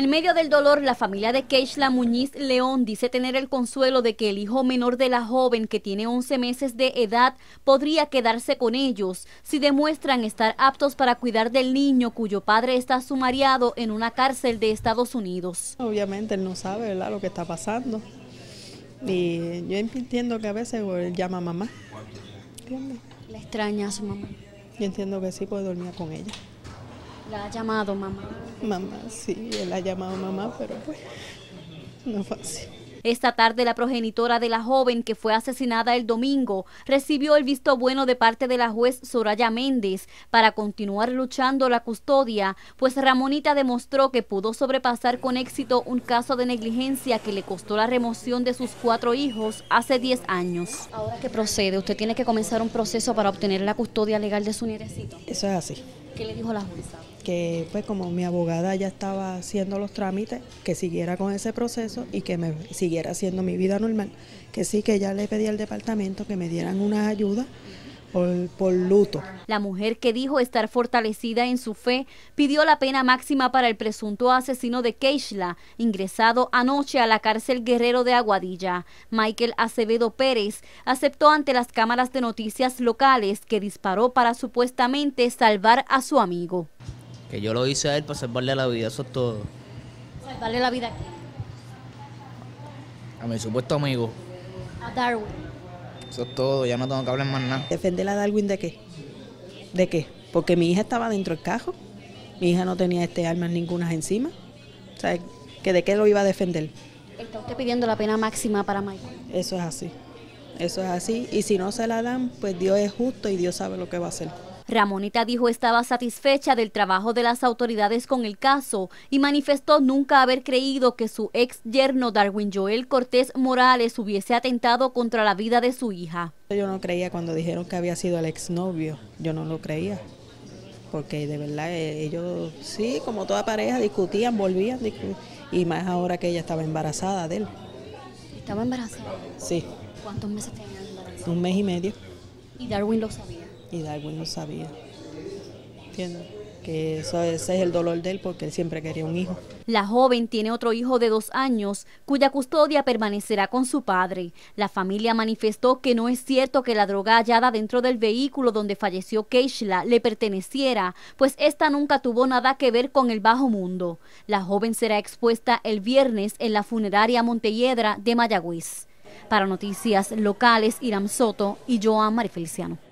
En medio del dolor, la familia de Keishla Muñiz León dice tener el consuelo de que el hijo menor de la joven, que tiene 11 meses de edad, podría quedarse con ellos si demuestran estar aptos para cuidar del niño cuyo padre está sumariado en una cárcel de Estados Unidos. Obviamente él no sabe ¿verdad? lo que está pasando. Y yo entiendo que a veces pues, él llama a mamá. ¿Le extraña a su mamá? Yo entiendo que sí, pues dormía con ella. ¿La ha llamado mamá? Mamá, sí, él ha llamado mamá, pero pues no fue así. Esta tarde la progenitora de la joven que fue asesinada el domingo recibió el visto bueno de parte de la juez Soraya Méndez para continuar luchando la custodia, pues Ramonita demostró que pudo sobrepasar con éxito un caso de negligencia que le costó la remoción de sus cuatro hijos hace 10 años. Ahora que procede, usted tiene que comenzar un proceso para obtener la custodia legal de su nietecito. Eso es así. ¿Qué le dijo la jueza? Que pues como mi abogada ya estaba haciendo los trámites, que siguiera con ese proceso y que me siguiera haciendo mi vida normal. Que sí, que ya le pedí al departamento que me dieran una ayuda por, luto. La mujer que dijo estar fortalecida en su fe pidió la pena máxima para el presunto asesino de Keishla, ingresado anoche a la cárcel Guerrero de Aguadilla. Michael Acevedo Pérez aceptó ante las cámaras de noticias locales que disparó para supuestamente salvar a su amigo. Que yo lo hice a él para salvarle la vida, eso es todo. ¿Salvarle la vida a quién? A mi supuesto amigo. A Darwin. Eso es todo, ya no tengo que hablar más nada. ¿Defender a Darwin de qué? ¿De qué? Porque mi hija estaba dentro del cajo. Mi hija no tenía este armas ninguna encima. O sea, ¿que ¿de qué lo iba a defender? Está usted pidiendo la pena máxima para Michael. Eso es así. Eso es así. Y si no se la dan, pues Dios es justo y Dios sabe lo que va a hacer. Ramonita dijo estaba satisfecha del trabajo de las autoridades con el caso y manifestó nunca haber creído que su ex yerno Darwin Joel Cortés Morales hubiese atentado contra la vida de su hija. Yo no creía cuando dijeron que había sido el exnovio, yo no lo creía, porque de verdad eh, ellos sí, como toda pareja, discutían, volvían, y más ahora que ella estaba embarazada de él. ¿Estaba embarazada? Sí. ¿Cuántos meses tenían Un mes y medio. ¿Y Darwin lo sabía? Y Darwin lo sabía. Entiendo que eso, ese es el dolor de él porque él siempre quería un hijo. La joven tiene otro hijo de dos años, cuya custodia permanecerá con su padre. La familia manifestó que no es cierto que la droga hallada dentro del vehículo donde falleció Keishla le perteneciera, pues esta nunca tuvo nada que ver con el bajo mundo. La joven será expuesta el viernes en la funeraria Montehiedra de Mayagüez. Para Noticias Locales, Iram Soto y Joan Marifeliciano.